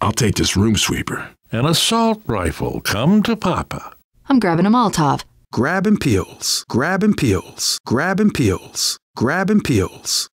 I'll take this room sweeper. An assault rifle. Come to Papa. I'm grabbing a Molotov. Grabbing peels. Grabbing peels. Grabbing peels. Grabbing peels.